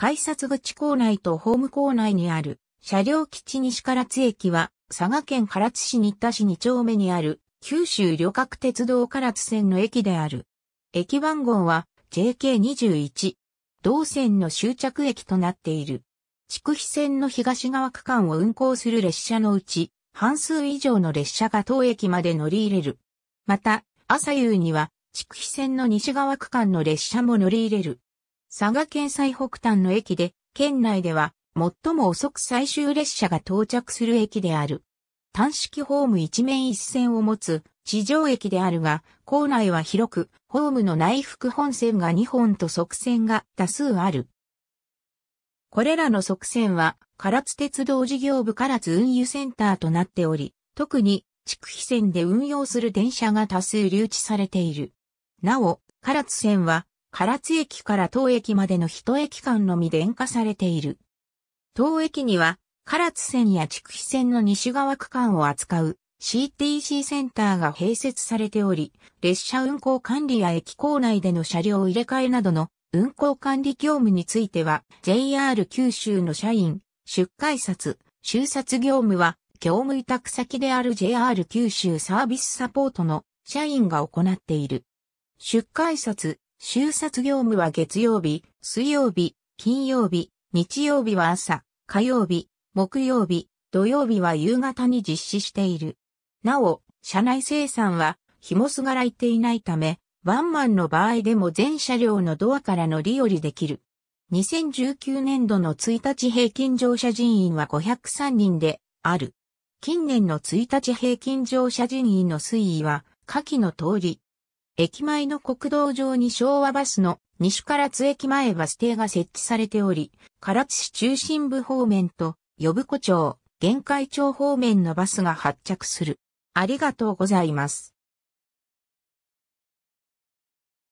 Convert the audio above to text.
改札口構内とホーム構内にある車両基地西唐津駅は佐賀県唐津市新田市2丁目にある九州旅客鉄道唐津線の駅である。駅番号は JK21。同線の終着駅となっている。筑肥線の東側区間を運行する列車のうち、半数以上の列車が当駅まで乗り入れる。また、朝夕には、筑肥線の西側区間の列車も乗り入れる。佐賀県最北端の駅で、県内では最も遅く最終列車が到着する駅である。単式ホーム一面一線を持つ地上駅であるが、構内は広く、ホームの内腹本線が2本と側線が多数ある。これらの側線は、唐津鉄道事業部唐津運輸センターとなっており、特に、筑肥線で運用する電車が多数留置されている。なお、唐津線は、唐津駅から当駅までの一駅間のみ電化されている。当駅には、唐津線や筑肥線の西側区間を扱う CTC センターが併設されており、列車運行管理や駅構内での車両入れ替えなどの運行管理業務については、JR 九州の社員、出改札、修札業務は、業務委託先である JR 九州サービスサポートの社員が行っている。出改札、収札業務は月曜日、水曜日、金曜日、日曜日は朝、火曜日、木曜日、土曜日は夕方に実施している。なお、車内生産は、紐すがらいていないため、ワンマンの場合でも全車両のドアから乗り降りできる。2019年度の1日平均乗車人員は503人である。近年の1日平均乗車人員の推移は、下記の通り、駅前の国道上に昭和バスの西唐津駅前バス停が設置されており、唐津市中心部方面と呼子町、玄海町方面のバスが発着する。ありがとうございます。